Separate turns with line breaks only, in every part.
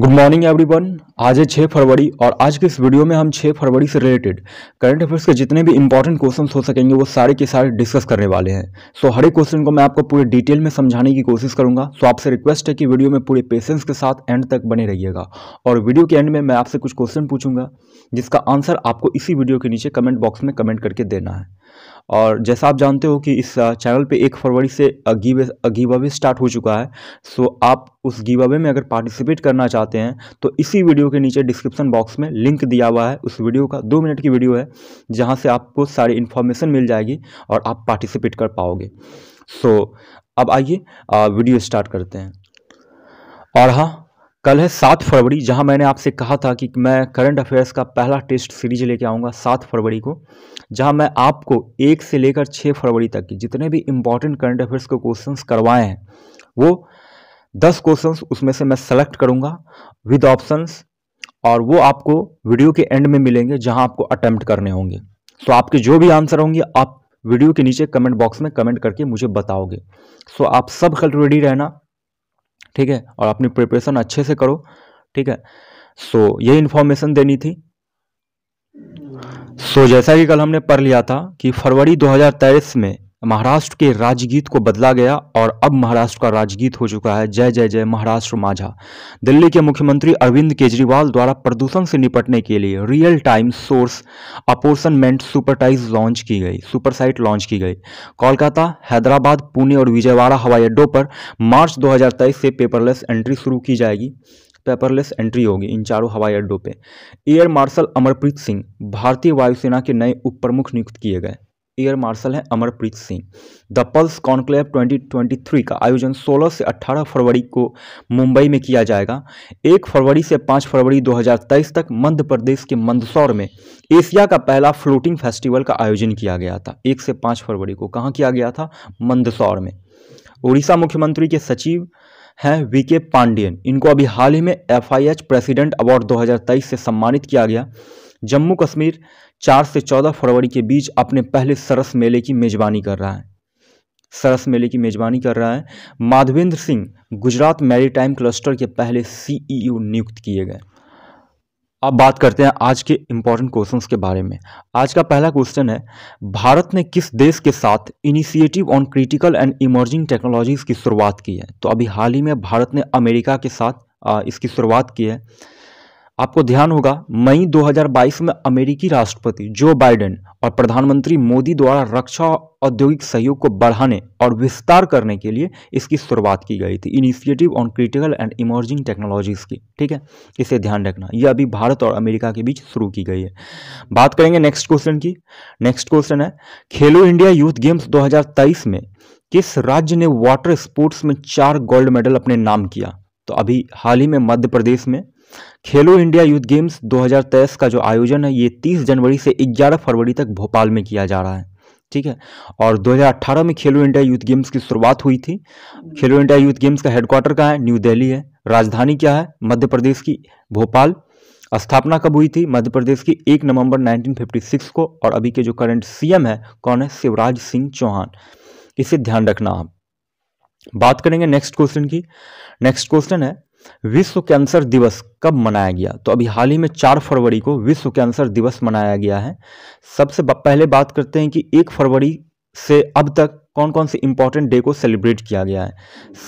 good morning everyone आज है 6 फरवरी और आज के इस वीडियो में हम 6 फरवरी से रिलेटेड करंट अफेयर्स के जितने भी इंपॉर्टेंट क्वेश्चंस हो सकेंगे वो सारे के सारे डिस्कस करने वाले हैं सो so, हर एक क्वेश्चन को मैं आपको पूरे डिटेल में समझाने की कोशिश करूंगा सो so, आपसे रिक्वेस्ट है कि वीडियो में पूरे पेशेंस के साथ एंड तक बने रहिएगा और वीडियो के एंड में मैं आपसे कुछ क्वेश्चन पूछूंगा जिसका आंसर आपको इसी वीडियो के नीचे कमेंट बॉक्स में कमेंट करके देना है और जैसा आप जानते हो कि इस चैनल पे एक फरवरी से गिव गिव अवे स्टार्ट हो चुका है सो आप उस गिव अवे में अगर पार्टिसिपेट करना चाहते हैं तो इसी वीडियो के नीचे डिस्क्रिप्शन बॉक्स में लिंक दिया हुआ है उस वीडियो का दो मिनट की वीडियो है जहाँ से आपको सारी इन्फॉर्मेशन मिल जाएगी और आप पार्टिसिपेट कर पाओगे सो अब आइए वीडियो स्टार्ट करते हैं और हाँ कल है सात फरवरी जहां मैंने आपसे कहा था कि मैं करंट अफेयर्स का पहला टेस्ट सीरीज लेके आऊँगा सात फरवरी को जहां मैं आपको एक से लेकर छः फरवरी तक की जितने भी इम्पॉर्टेंट करंट अफेयर्स के क्वेश्चंस करवाए हैं वो दस क्वेश्चंस उसमें से मैं सेलेक्ट करूँगा विद ऑप्शंस और वो आपको वीडियो के एंड में मिलेंगे जहाँ आपको अटैम्प्ट करने होंगे सो आपके जो भी आंसर होंगे आप वीडियो के नीचे कमेंट बॉक्स में कमेंट करके मुझे बताओगे सो आप सब कल रेडी रहना ठीक है और अपनी प्रिपरेशन अच्छे से करो ठीक है सो so, ये इन्फॉर्मेशन देनी थी सो so, जैसा कि कल हमने पढ़ लिया था कि फरवरी 2023 में महाराष्ट्र के राजगीत को बदला गया और अब महाराष्ट्र का राजगीत हो चुका है जय जय जय महाराष्ट्र माझा दिल्ली के मुख्यमंत्री अरविंद केजरीवाल द्वारा प्रदूषण से निपटने के लिए real time source apportionment supersite launch की गई सुपरसाइट लॉन्च की गई कोलकाता हैदराबाद पुणे और विजयवाड़ा हवाई अड्डों पर मार्च दो से पेपरलेस एंट्री शुरू की जाएगी पेपरलेस एंट्री होगी इन चारों हवाई अड्डों पर एयर मार्शल अमरप्रीत सिंह भारतीय वायुसेना के नए उप प्रमुख नियुक्त किए गए एयर मार्शल हैं Amarpreet Singh the pulse conclave 2023 का आयोजन 16 से 18 फरवरी को मुंबई में किया जाएगा 1 फरवरी से 5 फरवरी 2023 तक मध्य प्रदेश के मंदसौर में एशिया का पहला फ्लोटिंग फेस्टिवल का आयोजन किया गया था 1 से 5 फरवरी को कहाँ किया गया था मंदसौर में उड़ीसा मुख्यमंत्री के सचिव हैं वीके पांडियन इनको अभी हाल ही में एफ प्रेसिडेंट अवार्ड दो से सम्मानित किया गया जम्मू कश्मीर 4 से 14 फरवरी के बीच अपने पहले सरस मेले की मेज़बानी कर रहा है सरस मेले की मेज़बानी कर रहा है माधवेंद्र सिंह गुजरात मैरीटाइम क्लस्टर के पहले सीईओ नियुक्त किए गए अब बात करते हैं आज के इम्पोर्टेंट क्वेश्चंस के बारे में आज का पहला क्वेश्चन है भारत ने किस देश के साथ initiative on critical and emerging technologies की शुरुआत की है तो अभी हाल ही में भारत ने अमेरिका के साथ इसकी शुरुआत की है आपको ध्यान होगा मई 2022 में अमेरिकी राष्ट्रपति जो बाइडेन और प्रधानमंत्री मोदी द्वारा रक्षा औद्योगिक सहयोग को बढ़ाने और विस्तार करने के लिए इसकी शुरुआत की गई थी initiative on critical and emerging technologies की ठीक है इसे ध्यान रखना यह अभी भारत और अमेरिका के बीच शुरू की गई है बात करेंगे नेक्स्ट क्वेश्चन की नेक्स्ट क्वेश्चन है खेलो इंडिया यूथ गेम्स दो में किस राज्य ने वाटर स्पोर्ट्स में चार गोल्ड मेडल अपने नाम किया तो अभी हाल ही में मध्य प्रदेश में खेलो इंडिया यूथ गेम्स 2023 का जो आयोजन है ये 30 जनवरी से 11 फरवरी तक भोपाल में किया जा रहा है ठीक है और 2018 में खेलो इंडिया यूथ गेम्स की शुरुआत हुई थी खेलो इंडिया यूथ गेम्स का हेडक्वार्टर कहाँ है न्यू दिल्ली है राजधानी क्या है मध्य प्रदेश की भोपाल स्थापना कब हुई थी मध्य प्रदेश की एक नवंबर 1956 को और अभी के जो करंट सीएम है कौन है शिवराज सिंह चौहान इसे ध्यान रखना आप बात करेंगे नेक्स्ट क्वेश्चन की नेक्स्ट क्वेश्चन है विश्व कैंसर दिवस कब मनाया गया तो अभी हाल ही में चार फरवरी को विश्व कैंसर दिवस मनाया गया है सबसे पहले बात करते हैं कि एक फरवरी से अब तक कौन कौन से इंपॉर्टेंट डे को सेलिब्रेट किया गया है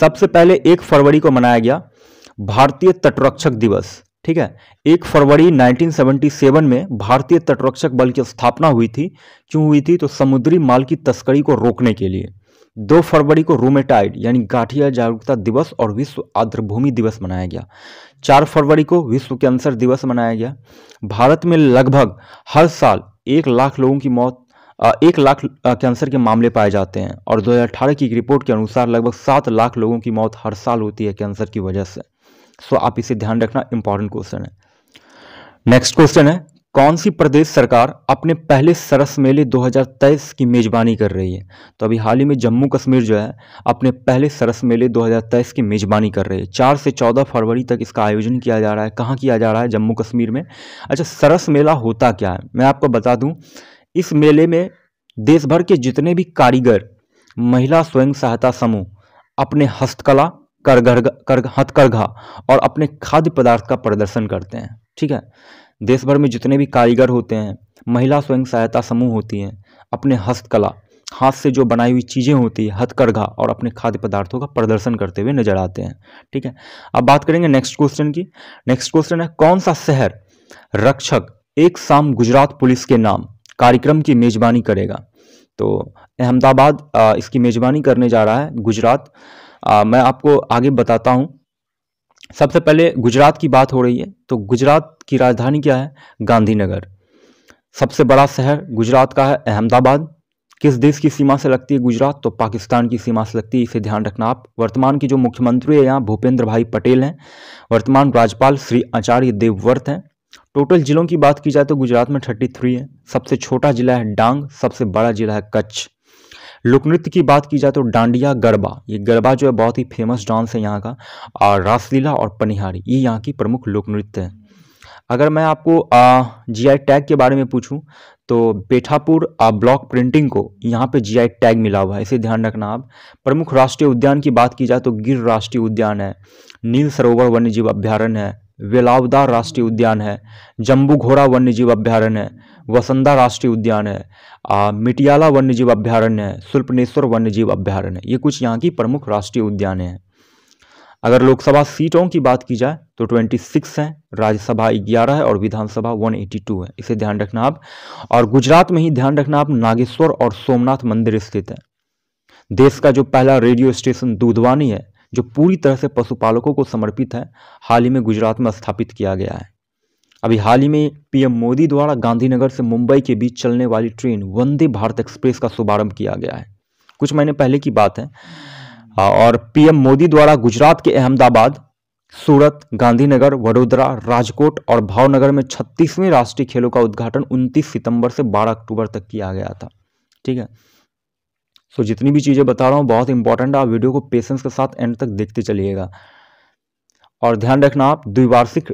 सबसे पहले एक फरवरी को मनाया गया भारतीय तटरक्षक दिवस ठीक है एक फरवरी 1977 में भारतीय तटरक्षक बल की स्थापना हुई थी क्यों हुई थी तो समुद्री माल की तस्करी को रोकने के लिए दो फरवरी को रोमेटाइड यानी गाठिया जागरूकता दिवस और विश्व आर्द्रभूमि दिवस मनाया गया चार फरवरी को विश्व कैंसर दिवस मनाया गया भारत में लगभग हर साल एक लाख लोगों की मौत एक लाख कैंसर के मामले पाए जाते हैं और 2018 की रिपोर्ट के अनुसार लगभग सात लाख लोगों की मौत हर साल होती है कैंसर की वजह से सो आप इसे ध्यान रखना इंपॉर्टेंट क्वेश्चन है नेक्स्ट क्वेश्चन है कौन सी प्रदेश सरकार अपने पहले सरस मेले 2023 की मेज़बानी कर रही है तो अभी हाल ही में जम्मू कश्मीर जो है अपने पहले सरस मेले 2023 की मेज़बानी कर रही है चार से चौदह फरवरी तक इसका आयोजन किया जा रहा है कहाँ किया जा रहा है जम्मू कश्मीर में अच्छा सरस मेला होता क्या है मैं आपको बता दूँ इस मेले में देश भर के जितने भी कारीगर महिला स्वयं सहायता समूह अपने हस्तकला करघर कर हथकरघा और अपने खाद्य पदार्थ का प्रदर्शन करते हैं ठीक है देश भर में जितने भी कारीगर होते हैं महिला स्वयं सहायता समूह होती हैं अपने हस्तकला हाथ से जो बनाई हुई चीज़ें होती है हथकरघा और अपने खाद्य पदार्थों का प्रदर्शन करते हुए नजर आते हैं ठीक है अब बात करेंगे नेक्स्ट क्वेश्चन की नेक्स्ट क्वेश्चन है कौन सा शहर रक्षक एक शाम गुजरात पुलिस के नाम कार्यक्रम की मेजबानी करेगा तो अहमदाबाद इसकी मेजबानी करने जा रहा है गुजरात आ, मैं आपको आगे बताता हूँ सबसे पहले गुजरात की बात हो रही है तो गुजरात की राजधानी क्या है गांधीनगर सबसे बड़ा शहर गुजरात का है अहमदाबाद किस देश की सीमा से लगती है गुजरात तो पाकिस्तान की सीमा से लगती है इसे ध्यान रखना आप वर्तमान की जो मुख्यमंत्री है यहाँ भूपेंद्र भाई पटेल हैं वर्तमान राज्यपाल श्री आचार्य देवव्रत हैं टोटल जिलों की बात की जाए तो गुजरात में थर्टी थ्री है सबसे छोटा जिला है डांग सबसे बड़ा जिला है कच्छ लोकनृत्य की बात की जाए तो डांडिया गरबा ये गरबा जो है बहुत ही फेमस डांस है यहाँ का और रासलीला और पनिहारी ये यहाँ की प्रमुख लोकनृत्य है अगर मैं आपको जीआई टैग के बारे में पूछूं तो बेठापुर ब्लॉक प्रिंटिंग को यहाँ पे जीआई टैग मिला हुआ है इसे ध्यान रखना आप प्रमुख राष्ट्रीय उद्यान की बात की जाए तो गिर राष्ट्रीय उद्यान है नील सरोवर वन्यजीव अभ्यारण्य है वेलावदार राष्ट्रीय उद्यान है जम्बू घोड़ा वन्यजीव अभ्यारण्य है वसंधा राष्ट्रीय उद्यान है मिटियाला वन्यजीव अभ्यारण्य है सुल्पनेश्वर वन्यजीव अभ्यारण्य ये कुछ यहाँ की प्रमुख राष्ट्रीय उद्यान हैं अगर लोकसभा सीटों की बात की जाए तो 26 हैं राज्यसभा 11 है और विधानसभा 182 है इसे ध्यान रखना आप और गुजरात में ही ध्यान रखना आप नागेश्वर और सोमनाथ मंदिर स्थित है देश का जो पहला रेडियो स्टेशन दूधवानी है जो पूरी तरह से पशुपालकों को समर्पित है हाल ही में गुजरात में स्थापित किया गया है अभी हाल ही में पीएम मोदी द्वारा गांधीनगर से मुंबई के बीच चलने वाली ट्रेन वंदे भारत एक्सप्रेस का शुभारंभ किया गया है कुछ महीने पहले की बात है और पीएम मोदी द्वारा गुजरात के अहमदाबाद सूरत गांधीनगर वडोदरा राजकोट और भावनगर में छत्तीसवें राष्ट्रीय खेलों का उद्घाटन 29 सितंबर से 12 अक्टूबर तक किया गया था ठीक है सो तो जितनी भी चीज़ें बता रहा हूँ बहुत इंपॉर्टेंट है आप वीडियो को पेशेंस के साथ एंड तक देखते चलिएगा और ध्यान रखना आप द्विवार्षिक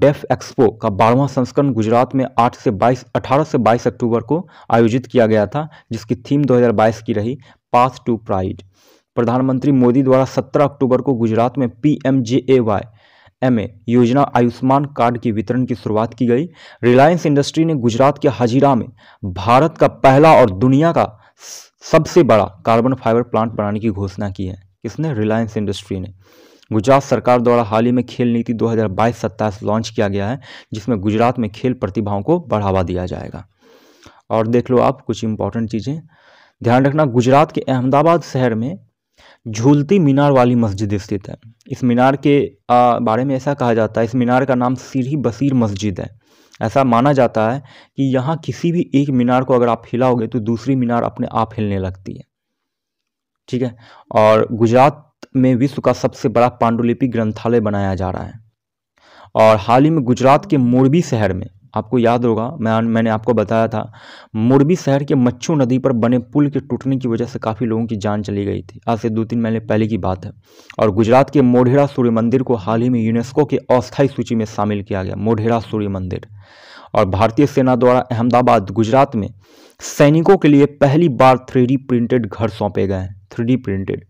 डेफ एक्सपो का बारहवां संस्करण गुजरात में 8 से 22 18 से 22 अक्टूबर को आयोजित किया गया था जिसकी थीम 2022 की रही पास टू प्राइड प्रधानमंत्री मोदी द्वारा 17 अक्टूबर को गुजरात में P M J A Y M A योजना आयुष्मान कार्ड के वितरण की शुरुआत की गई रिलायंस इंडस्ट्री ने गुजरात के हजीरा में भारत का पहला और दुनिया का सबसे बड़ा कार्बन फाइबर प्लांट बनाने की घोषणा की है किसने रिलायंस इंडस्ट्री ने गुजरात सरकार द्वारा हाल ही में खेल नीति 2022-27 लॉन्च किया गया है जिसमें गुजरात में खेल प्रतिभाओं को बढ़ावा दिया जाएगा और देख लो आप कुछ इंपॉर्टेंट चीज़ें ध्यान रखना गुजरात के अहमदाबाद शहर में झूलती मीनार वाली मस्जिद स्थित है इस मीनार के बारे में ऐसा कहा जाता है इस मीनार का नाम सीढ़ी बसीर मस्जिद है ऐसा माना जाता है कि यहाँ किसी भी एक मीनार को अगर आप हिलाओगे तो दूसरी मीनार अपने आप हिलने लगती है ठीक है और गुजरात में विश्व का सबसे बड़ा पांडुलिपि ग्रंथालय बनाया जा रहा है और हाल ही में गुजरात के मोरबी शहर में आपको याद होगा मैं मैंने आपको बताया था मोरबी शहर के मच्छू नदी पर बने पुल के टूटने की वजह से काफ़ी लोगों की जान चली गई थी आज से दो तीन महीने पहले की बात है और गुजरात के मोढेरा सूर्य मंदिर को हाल ही में यूनेस्को के अस्थायी सूची में शामिल किया गया मोढेरा सूर्य मंदिर और भारतीय सेना द्वारा अहमदाबाद गुजरात में सैनिकों के लिए पहली बार थ्री प्रिंटेड घर सौंपे गए हैं थ्री प्रिंटेड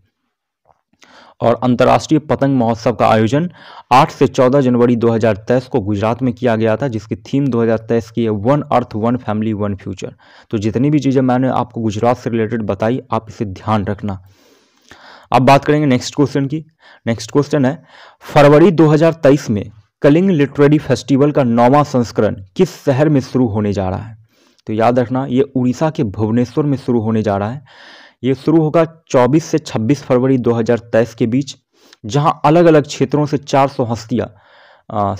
और अंतर्राष्ट्रीय पतंग महोत्सव का आयोजन 8 से 14 जनवरी 2023 को गुजरात में किया गया था जिसकी थीम 2023 की है one earth one family one future तो जितनी भी चीज़ें मैंने आपको गुजरात से रिलेटेड बताई आप इसे ध्यान रखना अब बात करेंगे नेक्स्ट क्वेश्चन की नेक्स्ट क्वेश्चन है फरवरी 2023 में कलिंग लिटरेरी फेस्टिवल का नौवां संस्करण किस शहर में शुरू होने जा रहा है तो याद रखना ये उड़ीसा के भुवनेश्वर में शुरू होने जा रहा है ये शुरू होगा 24 से 26 फरवरी 2023 के बीच जहां अलग अलग क्षेत्रों से 400 हस्तियाँ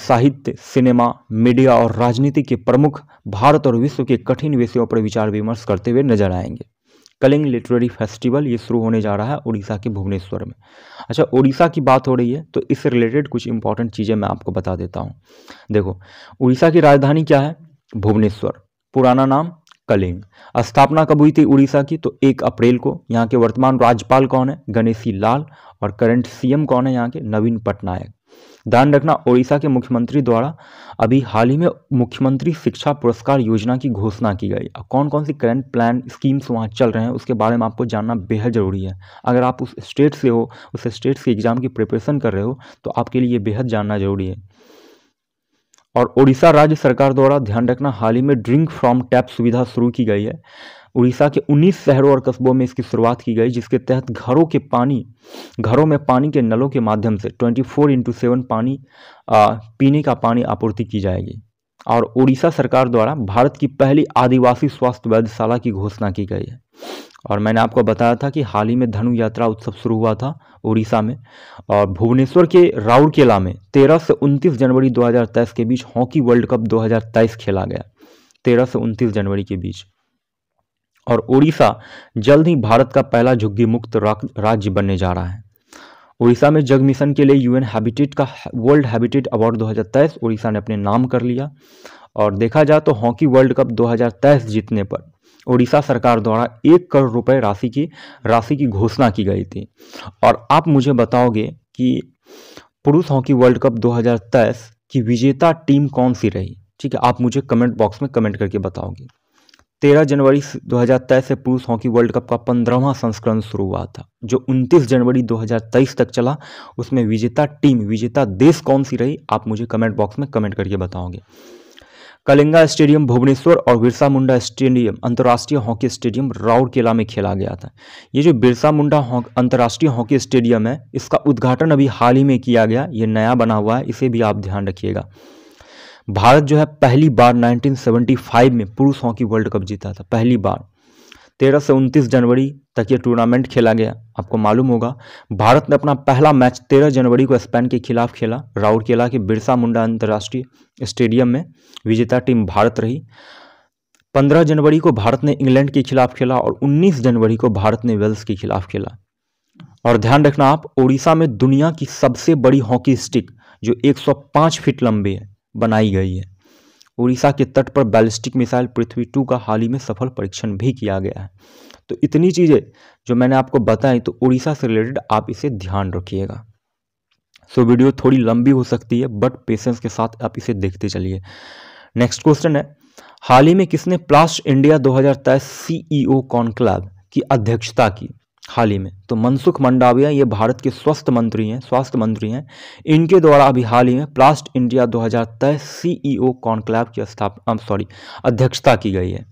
साहित्य सिनेमा मीडिया और राजनीति के प्रमुख भारत और विश्व के कठिन विषयों पर विचार विमर्श करते हुए नजर आएंगे कलिंग लिटरेरी फेस्टिवल ये शुरू होने जा रहा है उड़ीसा के भुवनेश्वर में अच्छा उड़ीसा की बात हो रही है तो इससे रिलेटेड कुछ इंपॉर्टेंट चीज़ें मैं आपको बता देता हूँ देखो उड़ीसा की राजधानी क्या है भुवनेश्वर पुराना नाम कलिंग स्थापना कब हुई थी उड़ीसा की तो एक अप्रैल को यहाँ के वर्तमान राज्यपाल कौन है गणेशी लाल और करंट सीएम कौन है यहाँ के नवीन पटनायक ध्यान रखना ओडिशा के मुख्यमंत्री द्वारा अभी हाल ही में मुख्यमंत्री शिक्षा पुरस्कार योजना की घोषणा की गई और कौन कौन सी करंट प्लान स्कीम्स वहाँ चल रहे हैं उसके बारे में आपको जानना बेहद ज़रूरी है अगर आप उस स्टेट से हो उस स्टेट से एग्ज़ाम की प्रिपरेशन कर रहे हो तो आपके लिए बेहद जानना ज़रूरी है और उड़ीसा राज्य सरकार द्वारा ध्यान रखना हाल ही में ड्रिंक फ्रॉम टैप सुविधा शुरू की गई है उड़ीसा के 19 शहरों और कस्बों में इसकी शुरुआत की गई जिसके तहत घरों के पानी घरों में पानी के नलों के माध्यम से 24 फोर इंटू सेवन पानी आ, पीने का पानी आपूर्ति की जाएगी और उड़ीसा सरकार द्वारा भारत की पहली आदिवासी स्वास्थ्य वैधशाला की घोषणा की गई है और मैंने आपको बताया था कि हाल ही में धनु यात्रा उत्सव शुरू हुआ था उड़ीसा में और भुवनेश्वर के राउरकेला में 13 से 29 जनवरी 2023 के बीच हॉकी वर्ल्ड कप 2023 खेला गया 13 से 29 जनवरी के बीच और उड़ीसा जल्द ही भारत का पहला झुग्गी मुक्त राज्य बनने जा रहा है उड़ीसा में जग मिशन के लिए यूएन हैबिटेट का वर्ल्ड हैबिटेट अवार्ड 2023 उड़ीसा ने अपने नाम कर लिया और देखा जाए तो हॉकी वर्ल्ड कप 2023 जीतने पर उड़ीसा सरकार द्वारा एक करोड़ रुपए राशि की राशि की घोषणा की गई थी और आप मुझे बताओगे कि पुरुष हॉकी वर्ल्ड कप 2023 की विजेता टीम कौन सी रही ठीक है आप मुझे कमेंट बॉक्स में कमेंट करके बताओगे तेरह जनवरी 2023 से पुरुष हॉकी वर्ल्ड कप का पंद्रहवां संस्करण शुरू हुआ था जो 29 जनवरी 2023 तक चला उसमें विजेता टीम विजेता देश कौन सी रही आप मुझे कमेंट बॉक्स में कमेंट करके बताओगे कलिंगा स्टेडियम भुवनेश्वर और बिरसा मुंडा स्टेडियम अंतर्राष्ट्रीय हॉकी स्टेडियम राउरकेला में खेला गया था ये जो बिरसा मुंडा अंतर्राष्ट्रीय हॉकी स्टेडियम है इसका उद्घाटन अभी हाल ही में किया गया ये नया बना हुआ है इसे भी आप ध्यान रखिएगा भारत जो है पहली बार 1975 में पुरुष हॉकी वर्ल्ड कप जीता था पहली बार तेरह से उनतीस जनवरी तक ये टूर्नामेंट खेला गया आपको मालूम होगा भारत ने अपना पहला मैच तेरह जनवरी को स्पेन के खिलाफ खेला राउरकेला के बिरसा मुंडा अंतर्राष्ट्रीय स्टेडियम में विजेता टीम भारत रही 15 जनवरी को भारत ने इंग्लैंड के खिलाफ खेला और 19 जनवरी को भारत ने वेल्स के खिलाफ खेला और ध्यान रखना आप ओडिशा में दुनिया की सबसे बड़ी हॉकी स्टिक जो 105 फीट लंबी है बनाई गई है उड़ीसा के तट पर बैलिस्टिक मिसाइल पृथ्वी टू का हाल ही में सफल परीक्षण भी किया गया है तो इतनी चीज़ें जो मैंने आपको बताई तो उड़ीसा से रिलेटेड आप इसे ध्यान रखिएगा सो वीडियो थोड़ी लंबी हो सकती है बट पेशेंस के साथ आप इसे देखते चलिए नेक्स्ट क्वेश्चन है हाल ही में किसने प्लास्ट इंडिया 2023 सीईओ कॉन्क्लैब की अध्यक्षता की हाल ही में तो मनसुख मंडाविया ये भारत के स्वास्थ्य मंत्री हैं स्वास्थ्य मंत्री हैं इनके द्वारा अभी हाल ही में plast India 2023 CEO e conclave की स्थापना सॉरी अध्यक्षता की गई है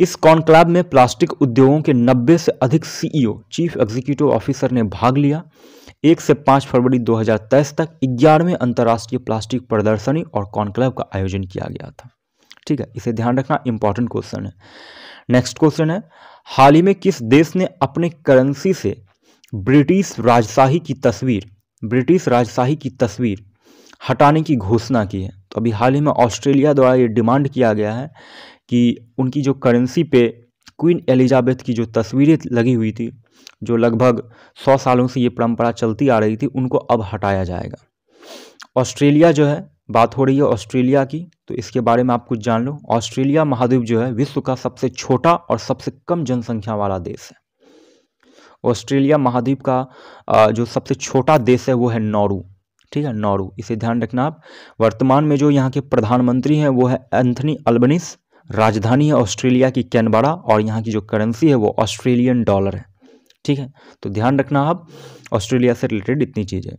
इस कॉन्क्लेव में प्लास्टिक उद्योगों के 90 से अधिक CEO e chief executive officer ने भाग लिया एक से पाँच फरवरी तेईस तक ग्यारहवें अंतर्राष्ट्रीय प्लास्टिक प्रदर्शनी और कॉन्क्लेव का आयोजन किया गया था ठीक है इसे ध्यान रखना इंपॉर्टेंट क्वेश्चन है नेक्स्ट क्वेश्चन है हाल ही में किस देश ने अपने करेंसी से ब्रिटिश राजशाही की तस्वीर ब्रिटिश राजशाही की तस्वीर हटाने की घोषणा की है तो अभी हाल ही में ऑस्ट्रेलिया द्वारा ये डिमांड किया गया है कि उनकी जो करेंसी पे क्वीन एलिजाबेथ की जो तस्वीरें लगी हुई थी जो लगभग सौ सालों से ये परंपरा चलती आ रही थी उनको अब हटाया जाएगा ऑस्ट्रेलिया जो है बात हो रही है ऑस्ट्रेलिया की तो इसके बारे में आप कुछ जान लो ऑस्ट्रेलिया महाद्वीप जो है विश्व का सबसे छोटा और सबसे कम जनसंख्या वाला देश है ऑस्ट्रेलिया महाद्वीप का जो सबसे छोटा देश है वो है नौरू ठीक है नौरू इसे ध्यान रखना आप वर्तमान में जो यहाँ के प्रधानमंत्री हैं वो है एंथनी अल्बनिस राजधानी है ऑस्ट्रेलिया की कैनबरा और यहाँ की जो करेंसी है वो ऑस्ट्रेलियन डॉलर है ठीक है तो ध्यान रखना आप ऑस्ट्रेलिया से रिलेटेड इतनी चीज़ें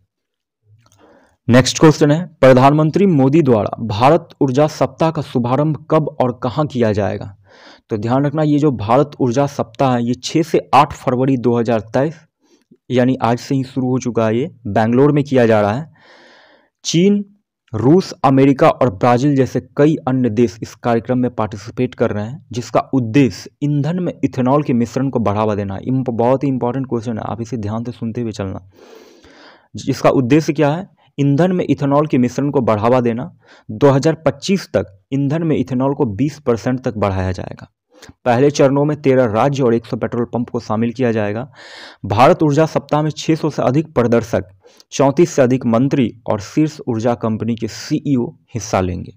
नेक्स्ट क्वेश्चन है प्रधानमंत्री मोदी द्वारा भारत ऊर्जा सप्ताह का शुभारंभ कब और कहाँ किया जाएगा तो ध्यान रखना ये जो भारत ऊर्जा सप्ताह है ये 6 से 8 फरवरी 2023 यानी आज से ही शुरू हो चुका है ये बेंगलोर में किया जा रहा है चीन रूस अमेरिका और ब्राज़ील जैसे कई अन्य देश इस कार्यक्रम में पार्टिसिपेट कर रहे हैं जिसका उद्देश्य ईंधन में इथेनॉल के मिश्रण को बढ़ावा देना है बहुत ही इंपॉर्टेंट क्वेश्चन है आप इसे ध्यान से सुनते हुए चलना इसका उद्देश्य क्या है ईंधन में इथेनॉल के मिश्रण को बढ़ावा देना 2025 तक ईंधन में इथेनॉल को 20 परसेंट तक बढ़ाया जाएगा पहले चरणों में तेरह राज्य और 100 पेट्रोल पंप को शामिल किया जाएगा भारत ऊर्जा सप्ताह में 600 से अधिक प्रदर्शक चौंतीस से अधिक मंत्री और शीर्ष ऊर्जा कंपनी के सीईओ e हिस्सा लेंगे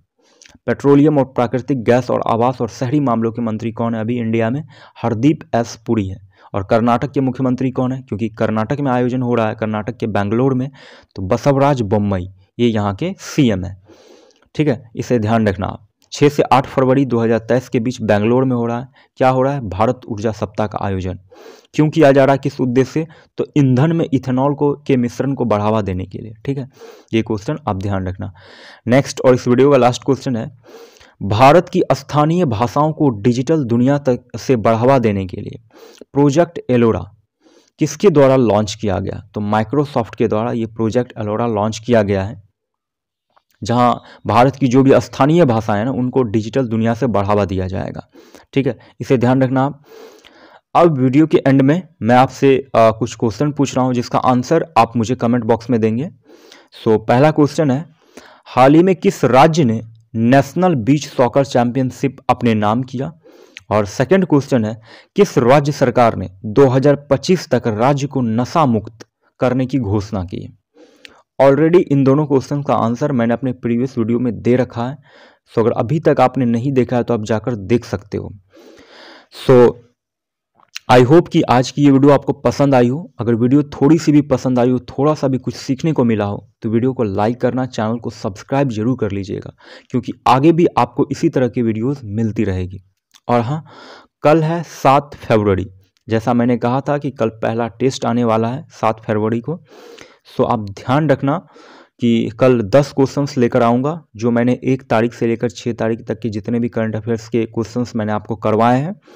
पेट्रोलियम और प्राकृतिक गैस और आवास और शहरी मामलों के मंत्री कौन है अभी इंडिया में हरदीप एस पुरी है और कर्नाटक के मुख्यमंत्री कौन है क्योंकि कर्नाटक में आयोजन हो रहा है कर्नाटक के बेंगलोर में तो बसवराज बोम्बई ये यहाँ के सी है ठीक है इसे ध्यान रखना आप छः से आठ फरवरी दो के बीच बैंगलोर में हो रहा है क्या हो रहा है भारत ऊर्जा सप्ताह का आयोजन क्यों किया जा रहा है किस उद्देश्य तो ईंधन में इथेनॉल को के मिश्रण को बढ़ावा देने के लिए ठीक है ये क्वेश्चन आप ध्यान रखना नेक्स्ट और इस वीडियो का लास्ट क्वेश्चन है भारत की स्थानीय भाषाओं को डिजिटल दुनिया तक से बढ़ावा देने के लिए प्रोजेक्ट एलोरा किसके द्वारा लॉन्च किया गया तो माइक्रोसॉफ्ट के द्वारा ये प्रोजेक्ट एलोरा लॉन्च किया गया है जहाँ भारत की जो भी स्थानीय भाषाएं हैं ना उनको डिजिटल दुनिया से बढ़ावा दिया जाएगा ठीक है इसे ध्यान रखना आप अब वीडियो के एंड में मैं आपसे कुछ क्वेश्चन पूछ रहा हूँ जिसका आंसर आप मुझे कमेंट बॉक्स में देंगे सो पहला क्वेश्चन है हाल ही में किस राज्य ने नेशनल बीच सॉकर चैंपियनशिप अपने नाम किया और सेकंड क्वेश्चन है किस राज्य सरकार ने 2025 तक राज्य को नशा मुक्त करने की घोषणा की ऑलरेडी इन दोनों क्वेश्चन का आंसर मैंने अपने प्रीवियस वीडियो में दे रखा है सो अगर अभी तक आपने नहीं देखा है तो आप जाकर देख सकते हो सो आई होप कि आज की ये वीडियो आपको पसंद आई हो अगर वीडियो थोड़ी सी भी पसंद आई हो थोड़ा सा भी कुछ सीखने को मिला हो तो वीडियो को लाइक करना चैनल को सब्सक्राइब जरूर कर लीजिएगा क्योंकि आगे भी आपको इसी तरह की वीडियोस मिलती रहेगी और हाँ कल है सात फरवरी जैसा मैंने कहा था कि कल पहला टेस्ट आने वाला है सात फरवरी को सो आप ध्यान रखना कि कल दस क्वेश्चंस लेकर आऊँगा जो मैंने एक तारीख से लेकर छः तारीख तक के जितने भी करंट अफेयर्स के क्वेश्चंस मैंने आपको करवाए हैं